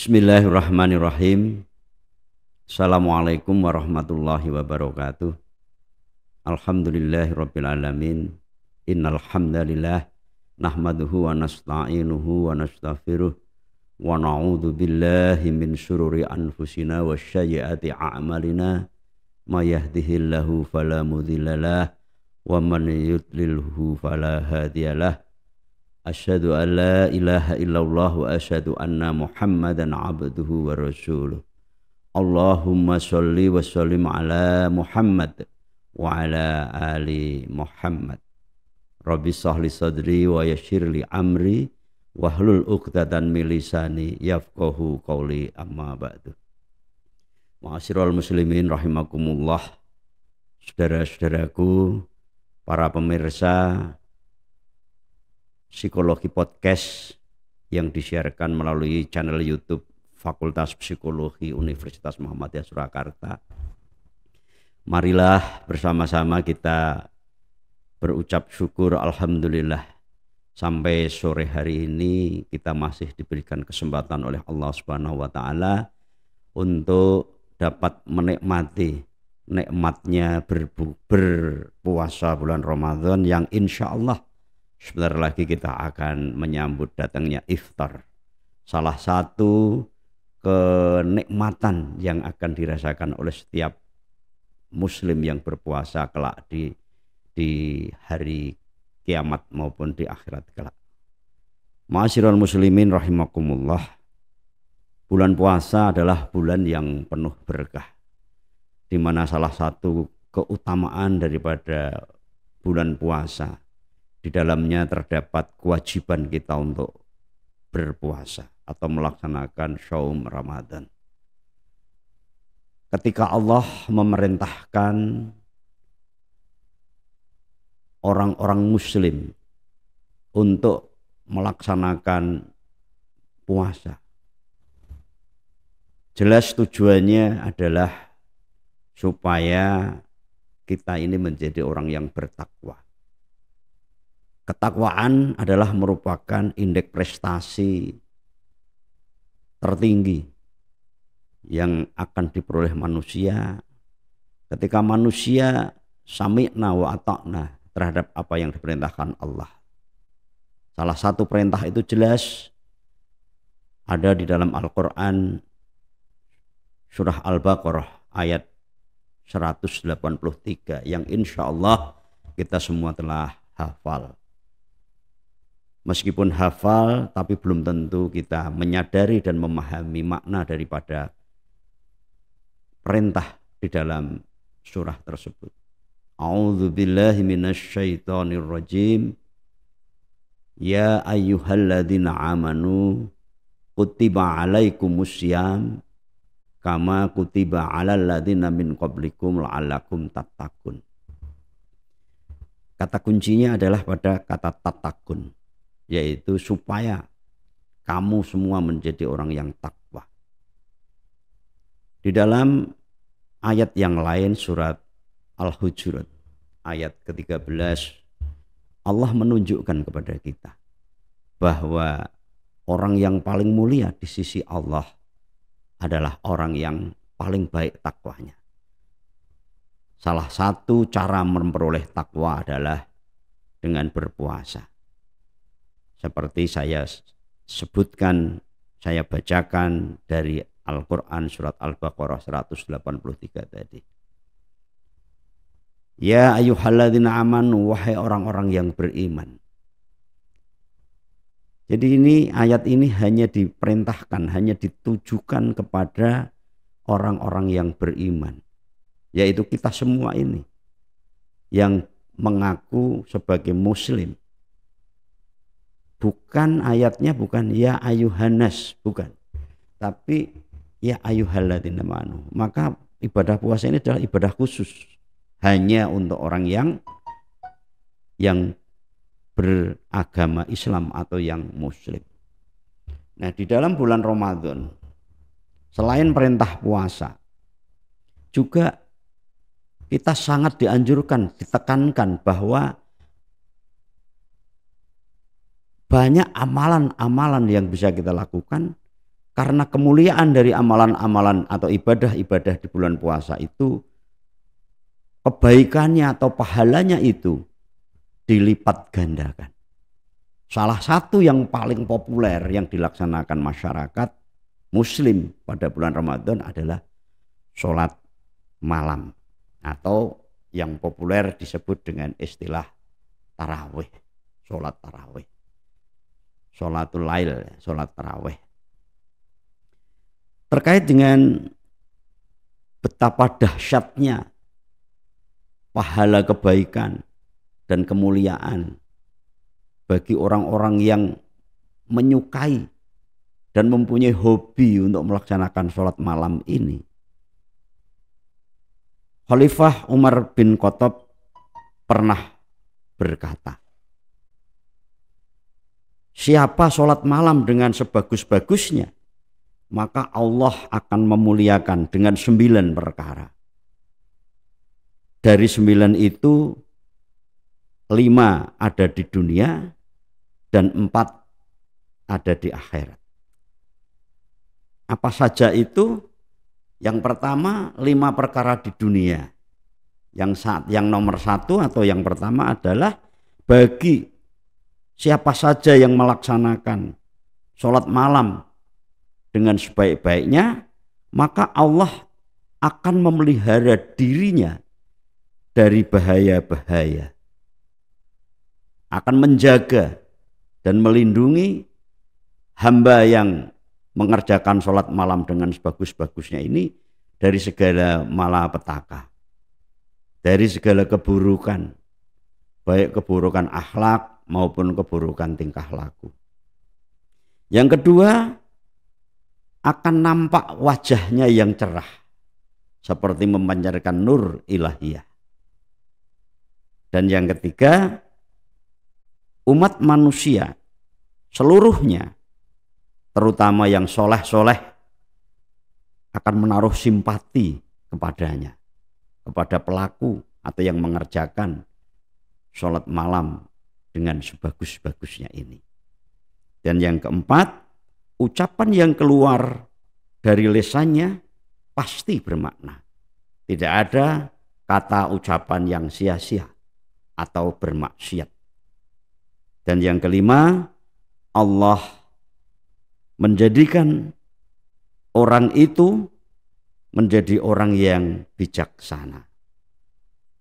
Bismillahirrahmanirrahim. Assalamualaikum warahmatullahi wabarakatuh. Alhamdulillahirabbil alamin. Innal hamdalillah nahmaduhu wa nasta'inuhu wa nastaghfiruh wa na'udzu billahi min syururi anfusina wa sayyiati a'malina may yahdihillahu fala mudhillalah wa man yudlilhu fala hadiyalah Asyhadu an la ilaha wa asyhadu anna Muhammadan abduhu wa rasuluh. Allahumma sholli wa sallim ala Muhammad wa ala ali Muhammad. Rabbi sahli wa yashirli amri wahlul uqdatan milisani yafqahu qawli amma ba'du. Ma'asyiral muslimin rahimakumullah. Saudara-saudaraku, para pemirsa psikologi podcast yang disiarkan melalui channel YouTube Fakultas Psikologi Universitas Muhammadiyah Surakarta. Marilah bersama-sama kita berucap syukur alhamdulillah sampai sore hari ini kita masih diberikan kesempatan oleh Allah Subhanahu wa taala untuk dapat menikmati nikmatnya berpuasa bulan Ramadan yang insya Allah Sebentar lagi kita akan menyambut datangnya iftar. Salah satu kenikmatan yang akan dirasakan oleh setiap muslim yang berpuasa kelak di di hari kiamat maupun di akhirat kelak. Ma'asyiral muslimin rahimakumullah. Bulan puasa adalah bulan yang penuh berkah. Di mana salah satu keutamaan daripada bulan puasa di dalamnya terdapat kewajiban kita untuk berpuasa atau melaksanakan Shawm Ramadan. Ketika Allah memerintahkan orang-orang muslim untuk melaksanakan puasa. Jelas tujuannya adalah supaya kita ini menjadi orang yang bertakwa Ketakwaan adalah merupakan indeks prestasi tertinggi yang akan diperoleh manusia ketika manusia sami'na wa ata'na terhadap apa yang diperintahkan Allah. Salah satu perintah itu jelas ada di dalam Al-Quran surah Al-Baqarah ayat 183 yang insya Allah kita semua telah hafal. Meskipun hafal, tapi belum tentu kita menyadari dan memahami makna daripada perintah di dalam surah tersebut. A'udzu billahi minasyaitonir rajim. Ya ayyuhalladzina amanu kutiba syiyam kama kutiba alal ladzina min qablikum la'allakum tattaqun. Kata kuncinya adalah pada kata tatakun yaitu supaya kamu semua menjadi orang yang takwa. Di dalam ayat yang lain surat Al-Hujurat ayat ke-13 Allah menunjukkan kepada kita bahwa orang yang paling mulia di sisi Allah adalah orang yang paling baik takwanya. Salah satu cara memperoleh takwa adalah dengan berpuasa seperti saya sebutkan saya bacakan dari Al-Quran surat Al-Baqarah 183 tadi. Ya ayuhalladzina amanu wahai orang-orang yang beriman. Jadi ini ayat ini hanya diperintahkan, hanya ditujukan kepada orang-orang yang beriman. Yaitu kita semua ini yang mengaku sebagai muslim bukan ayatnya bukan ya ayuhanas bukan tapi ya ayuhaladina manu maka ibadah puasa ini adalah ibadah khusus hanya untuk orang yang yang beragama Islam atau yang muslim. Nah, di dalam bulan Ramadan selain perintah puasa juga kita sangat dianjurkan, ditekankan bahwa banyak amalan-amalan yang bisa kita lakukan karena kemuliaan dari amalan-amalan atau ibadah-ibadah di bulan puasa itu kebaikannya atau pahalanya itu dilipat gandakan. Salah satu yang paling populer yang dilaksanakan masyarakat muslim pada bulan Ramadan adalah sholat malam atau yang populer disebut dengan istilah tarawih, sholat tarawih sholatul lail, sholat taraweh. Terkait dengan betapa dahsyatnya pahala kebaikan dan kemuliaan bagi orang-orang yang menyukai dan mempunyai hobi untuk melaksanakan sholat malam ini. Khalifah Umar bin Khattab pernah berkata, Siapa sholat malam dengan sebagus-bagusnya, maka Allah akan memuliakan dengan sembilan perkara. Dari sembilan itu, lima ada di dunia dan empat ada di akhirat. Apa saja itu? Yang pertama, lima perkara di dunia. Yang, saat, yang nomor satu atau yang pertama adalah bagi siapa saja yang melaksanakan sholat malam dengan sebaik-baiknya, maka Allah akan memelihara dirinya dari bahaya-bahaya. Akan menjaga dan melindungi hamba yang mengerjakan sholat malam dengan sebagus-bagusnya ini dari segala malapetaka. Dari segala keburukan, baik keburukan akhlak, maupun keburukan tingkah laku. Yang kedua, akan nampak wajahnya yang cerah seperti memancarkan nur ilahiyah. Dan yang ketiga, umat manusia seluruhnya terutama yang soleh-soleh akan menaruh simpati kepadanya kepada pelaku atau yang mengerjakan sholat malam dengan sebagus-bagusnya ini. Dan yang keempat, ucapan yang keluar dari lesannya pasti bermakna. Tidak ada kata ucapan yang sia-sia atau bermaksiat. Dan yang kelima, Allah menjadikan orang itu menjadi orang yang bijaksana.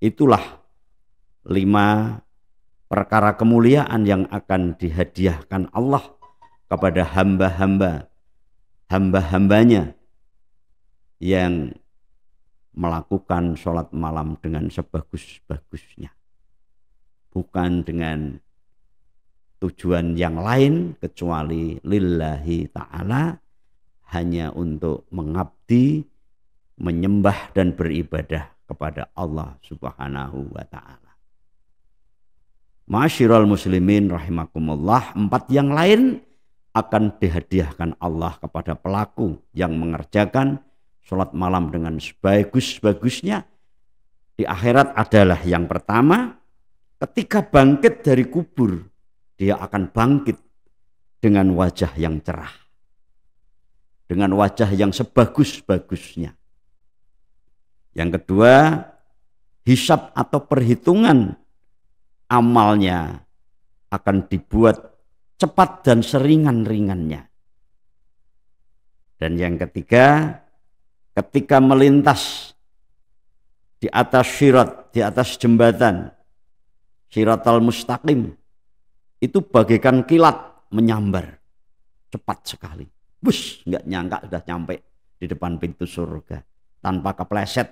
Itulah lima perkara kemuliaan yang akan dihadiahkan Allah kepada hamba-hamba hamba-hambanya yang melakukan sholat malam dengan sebagus-bagusnya bukan dengan tujuan yang lain kecuali lillahi ta'ala hanya untuk mengabdi menyembah dan beribadah kepada Allah subhanahu wa ta'ala Masyiral muslimin rahimakumullah, empat yang lain akan dihadiahkan Allah kepada pelaku yang mengerjakan sholat malam dengan sebagus-bagusnya. Di akhirat adalah yang pertama, ketika bangkit dari kubur, dia akan bangkit dengan wajah yang cerah. Dengan wajah yang sebagus-bagusnya. Yang kedua, hisap atau perhitungan amalnya akan dibuat cepat dan seringan-ringannya. Dan yang ketiga, ketika melintas di atas syirat, di atas jembatan, al mustaqim, itu bagaikan kilat menyambar cepat sekali. Bus, nggak nyangka sudah nyampe di depan pintu surga tanpa kepleset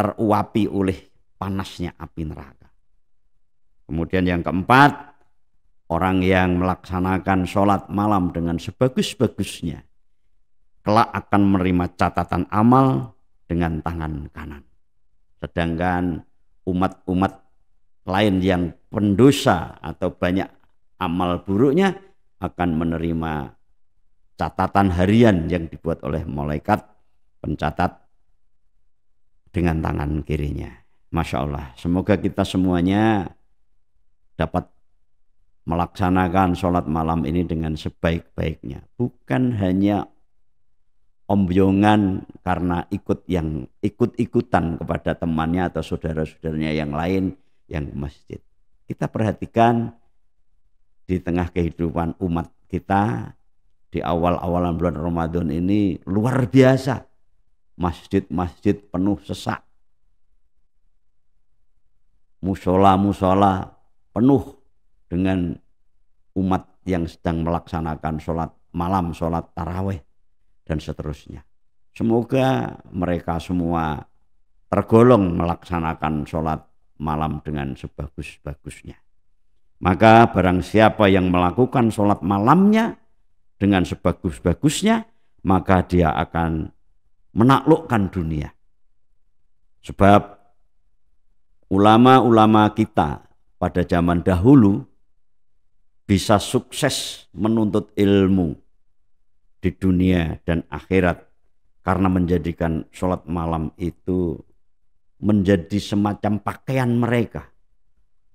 teruapi oleh panasnya api neraka. Kemudian yang keempat, orang yang melaksanakan sholat malam dengan sebagus-bagusnya, kelak akan menerima catatan amal dengan tangan kanan. Sedangkan umat-umat lain yang pendosa atau banyak amal buruknya akan menerima catatan harian yang dibuat oleh malaikat pencatat dengan tangan kirinya. Masya Allah, semoga kita semuanya dapat melaksanakan sholat malam ini dengan sebaik-baiknya. Bukan hanya ombyongan karena ikut yang ikut-ikutan kepada temannya atau saudara-saudaranya yang lain yang ke masjid. Kita perhatikan di tengah kehidupan umat kita di awal-awalan bulan Ramadan ini luar biasa. Masjid-masjid penuh sesak. Musola-musola penuh dengan umat yang sedang melaksanakan sholat malam, sholat taraweh, dan seterusnya. Semoga mereka semua tergolong melaksanakan sholat malam dengan sebagus-bagusnya. Maka barang siapa yang melakukan sholat malamnya dengan sebagus-bagusnya, maka dia akan menaklukkan dunia. Sebab ulama-ulama kita pada zaman dahulu bisa sukses menuntut ilmu di dunia dan akhirat karena menjadikan sholat malam itu menjadi semacam pakaian mereka,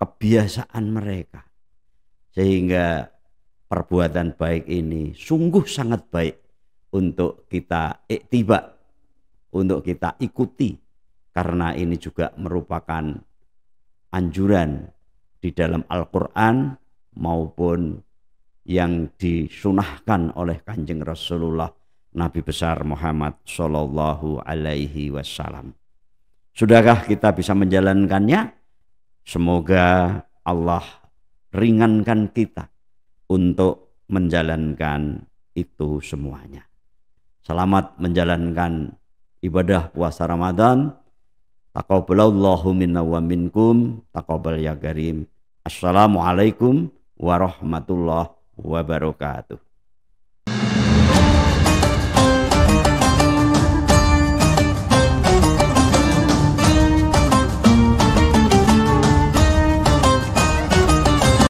kebiasaan mereka. Sehingga perbuatan baik ini sungguh sangat baik untuk kita iktiba, untuk kita ikuti. Karena ini juga merupakan anjuran di dalam Al-Quran maupun yang disunahkan oleh kanjeng Rasulullah Nabi besar Muhammad saw Alaihi Wasallam. Sudahkah kita bisa menjalankannya? Semoga Allah ringankan kita untuk menjalankan itu semuanya. Selamat menjalankan ibadah puasa Ramadan. Taqabbalallahu minna wa minkum, taqabbal ya karim. Assalamualaikum warahmatullahi wabarakatuh.